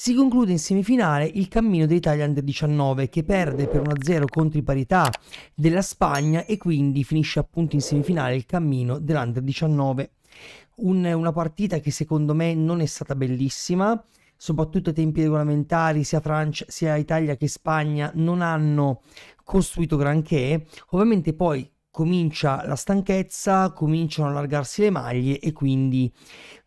Si conclude in semifinale il cammino dell'Italia Under 19 che perde per 1-0 contro i parità della Spagna e quindi finisce appunto in semifinale il cammino dell'Under 19. Un, una partita che secondo me non è stata bellissima, soprattutto ai tempi regolamentari, sia, Francia, sia Italia che Spagna non hanno costruito granché. Ovviamente poi comincia la stanchezza, cominciano a allargarsi le maglie e quindi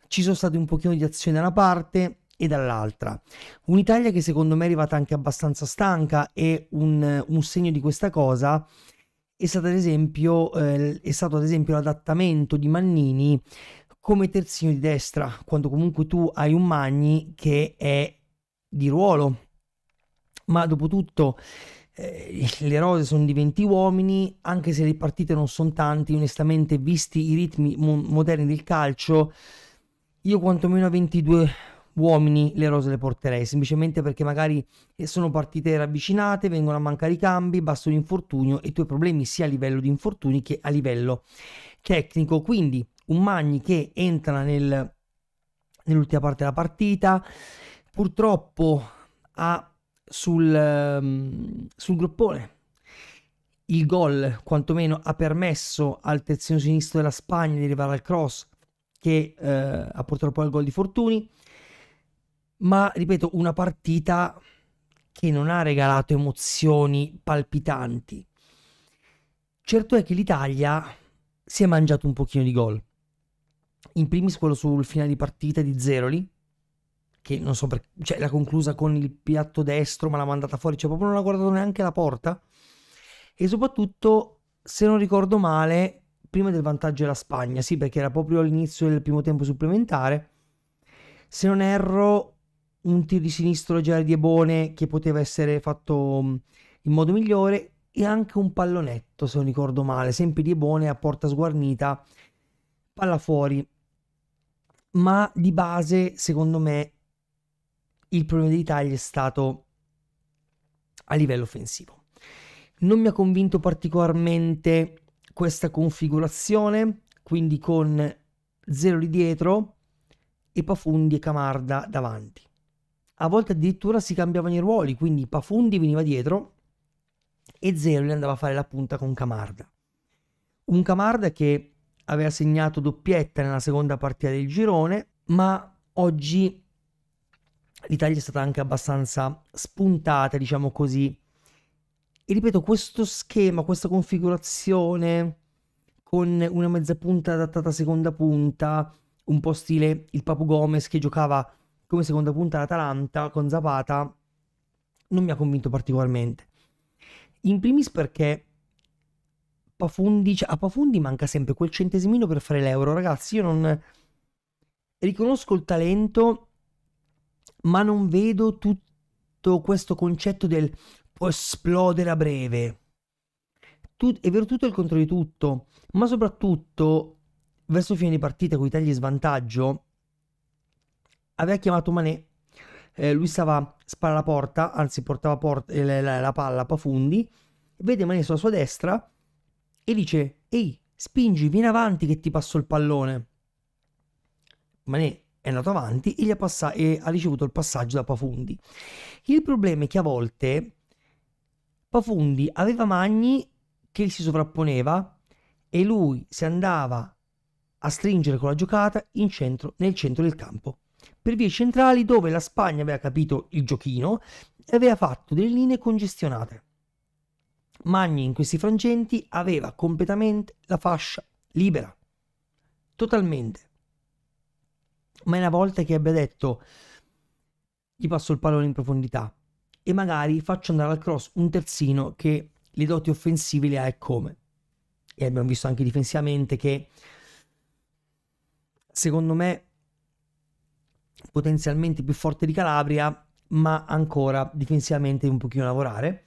ci sono state un pochino di azione da una parte e dall'altra. Un'Italia che secondo me è arrivata anche abbastanza stanca e un, un segno di questa cosa è stato ad esempio, eh, è stato ad esempio l'adattamento di Mannini come terzino di destra, quando comunque tu hai un Magni che è di ruolo. Ma dopo tutto eh, le rose sono di 20 uomini, anche se le partite non sono tanti, onestamente visti i ritmi moderni del calcio, io quantomeno a 22 uomini le rose le porterei, semplicemente perché magari eh, sono partite ravvicinate, vengono a mancare i cambi, basta un infortunio e i tuoi problemi sia a livello di infortuni che a livello tecnico. Quindi un Magni che entra nel, nell'ultima parte della partita, purtroppo ha sul, ehm, sul gruppone il gol quantomeno ha permesso al terzino sinistro della Spagna di arrivare al cross che eh, ha portato poi al gol di Fortuni ma ripeto, una partita che non ha regalato emozioni palpitanti. Certo è che l'Italia si è mangiato un pochino di gol. In primis quello sul finale di partita di Zeroli, che non so perché, cioè l'ha conclusa con il piatto destro, ma l'ha mandata fuori, cioè proprio non ha guardato neanche la porta. E soprattutto, se non ricordo male, prima del vantaggio della Spagna, sì, perché era proprio all'inizio del primo tempo supplementare. Se non erro, un tiro di sinistro di Ebone che poteva essere fatto mm, in modo migliore e anche un pallonetto se non ricordo male, sempre di Ebone a porta sguarnita, palla fuori. Ma di base, secondo me, il problema dell'Italia è stato a livello offensivo. Non mi ha convinto particolarmente questa configurazione, quindi con Zero lì dietro e Pafundi e Camarda davanti a volte addirittura si cambiavano i ruoli, quindi Pafundi veniva dietro e Zero andava a fare la punta con Camarda. Un Camarda che aveva segnato doppietta nella seconda partita del girone, ma oggi l'Italia è stata anche abbastanza spuntata, diciamo così. E ripeto, questo schema, questa configurazione con una mezza punta adattata a seconda punta, un po' stile il Papu Gomez che giocava come seconda punta l'Atalanta con Zapata non mi ha convinto particolarmente. In primis perché Pafundi, cioè a Pafundi manca sempre quel centesimino per fare l'euro. Ragazzi, io non riconosco il talento, ma non vedo tutto questo concetto del può esplodere a breve. Tut, è vero tutto il contro di tutto, ma soprattutto verso fine di partita con i tagli in svantaggio aveva chiamato Manè. Eh, lui stava spara la porta, anzi portava porta, eh, la, la, la, palla a Pafundi, vede Manè sulla sua destra e dice ehi spingi vieni avanti che ti passo il pallone. Manè è andato avanti e, passa- e ha ricevuto il passaggio da Pafundi. Il problema è che a volte Pafundi aveva Magni che si sovrapponeva e lui si andava a stringere con la giocata in centro, nel centro del campo per vie centrali dove la Spagna aveva capito il giochino e aveva fatto delle linee congestionate. Magni in questi frangenti aveva completamente la fascia libera, totalmente. Ma è una volta che abbia detto gli passo il pallone in profondità e magari faccio andare al cross un terzino che le doti offensive le ha e come. E abbiamo visto anche difensivamente che secondo me potenzialmente più forte di Calabria, ma ancora difensivamente un pochino lavorare.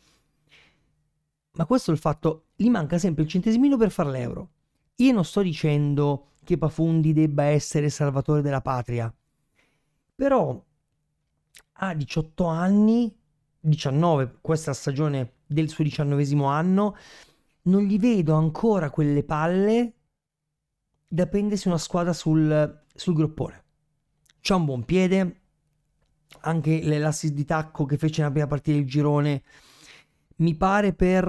Ma questo è il fatto, gli manca sempre il centesimino per fare l'euro. Io non sto dicendo che Pafundi debba essere salvatore della patria, però ha 18 anni, 19, questa stagione del suo diciannovesimo anno, non gli vedo ancora quelle palle da prendersi una squadra sul, sul groppone c'ha un buon piede, anche l'assist di tacco che fece nella prima partita del girone, mi pare per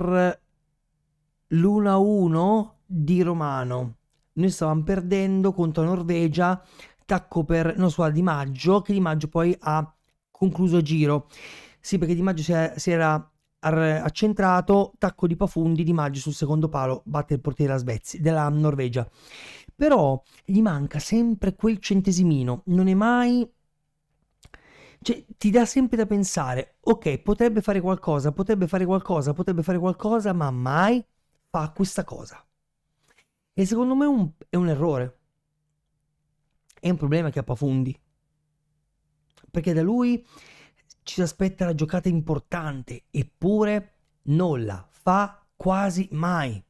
l'1-1 di Romano. Noi stavamo perdendo contro Norvegia, tacco per, no scusa, Di Maggio, che Di Maggio poi ha concluso giro. Sì, perché Di Maggio si, è, si era accentrato, tacco di Pafundi, Di Maggio sul secondo palo, batte il portiere della, Svezia, della Norvegia però gli manca sempre quel centesimino, non è mai... Cioè, ti dà sempre da pensare, ok, potrebbe fare qualcosa, potrebbe fare qualcosa, potrebbe fare qualcosa, ma mai fa questa cosa. E secondo me un, è un errore. È un problema che profondi. Perché da lui ci si aspetta la giocata importante, eppure non la fa quasi mai.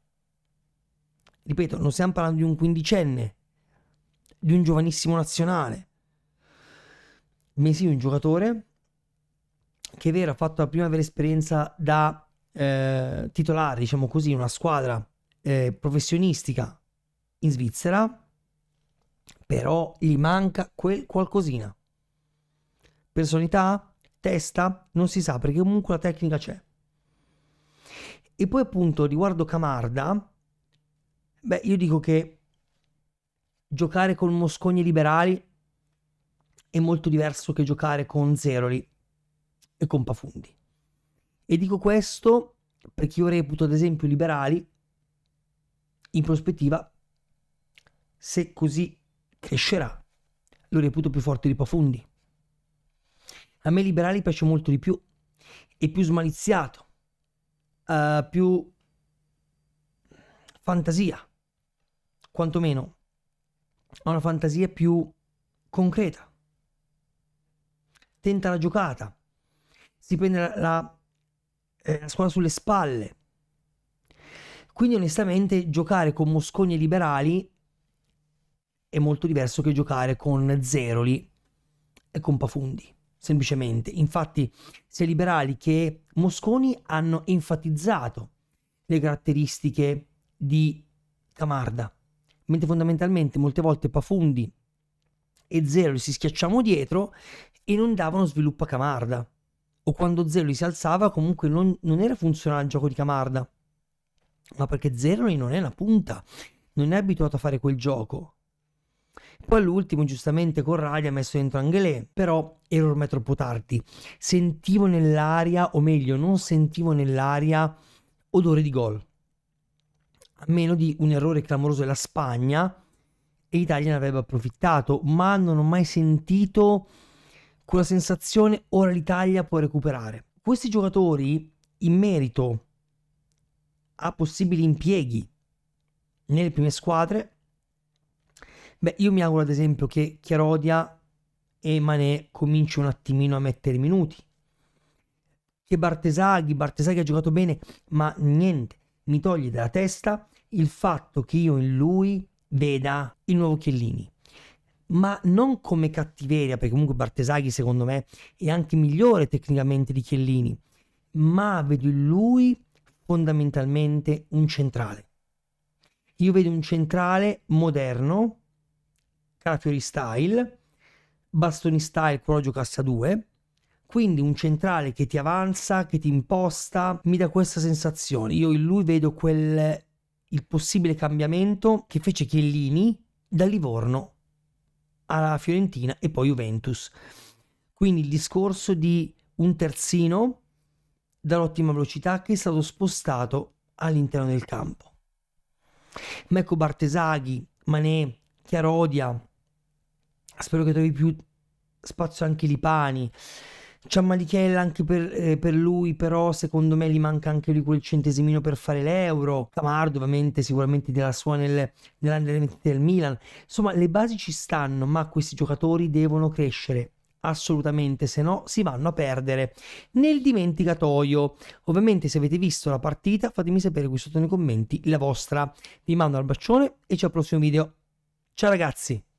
Ripeto, non stiamo parlando di un quindicenne, di un giovanissimo nazionale. Mesi un giocatore che è vero ha fatto la prima vera esperienza da eh, titolare, diciamo così, una squadra eh, professionistica in Svizzera, però gli manca quel qualcosina. Personalità, testa, non si sa perché comunque la tecnica c'è. E poi appunto riguardo Camarda, Beh, io dico che giocare con Moscogni liberali è molto diverso che giocare con Zeroli e con Pafundi. E dico questo perché io reputo ad esempio liberali in prospettiva se così crescerà lo reputo più forte di Pafundi. A me liberali piace molto di più, è più smaliziato, ha eh, più fantasia, quantomeno ha una fantasia più concreta, tenta la giocata, si prende la, la, eh, la scuola sulle spalle. Quindi onestamente giocare con Mosconi e Liberali è molto diverso che giocare con Zeroli e con Pafundi, semplicemente. Infatti sia Liberali che Mosconi hanno enfatizzato le caratteristiche di Camarda mentre fondamentalmente molte volte Pafundi e Zeroli si schiacciavano dietro e non davano sviluppo a Camarda. O quando Zeroli si alzava, comunque non, non era funzionale il gioco di Camarda. Ma perché Zeroli non è la punta, non è abituato a fare quel gioco. Poi l'ultimo, giustamente, Corradi ha messo dentro Angelè, però ero ormai troppo tardi. Sentivo nell'aria, o meglio, non sentivo nell'aria, odore di gol a meno di un errore clamoroso della Spagna e l'Italia ne avrebbe approfittato, ma non ho mai sentito quella sensazione ora l'Italia può recuperare. Questi giocatori in merito a possibili impieghi nelle prime squadre, beh, io mi auguro ad esempio che Chiarodia e Mané cominci un attimino a mettere i minuti. Che Bartesaghi, Bartesaghi ha giocato bene, ma niente, mi toglie dalla testa il fatto che io in lui veda il nuovo Chiellini ma non come cattiveria, perché comunque Bartesaghi secondo me è anche migliore tecnicamente di Chiellini, ma vedo in lui fondamentalmente un centrale. Io vedo un centrale moderno, Calafiori style, bastoni style, quello Cassa 2, quindi un centrale che ti avanza, che ti imposta, mi dà questa sensazione. Io in lui vedo quel il possibile cambiamento che fece Chiellini da Livorno alla Fiorentina e poi Juventus. Quindi il discorso di un terzino dall'ottima velocità che è stato spostato all'interno del campo. Ma ecco, Bartesaghi, Manè, Chiarodia, spero che trovi più spazio anche Lipani. Ciammarichella anche per, eh, per, lui, però secondo me gli manca anche lui quel centesimino per fare l'euro. Camardo ovviamente sicuramente della sua nel, nel, del Milan. Insomma le basi ci stanno, ma questi giocatori devono crescere assolutamente, se no si vanno a perdere nel dimenticatoio. Ovviamente se avete visto la partita fatemi sapere qui sotto nei commenti la vostra. Vi mando al bacione e ci al prossimo video. Ciao ragazzi!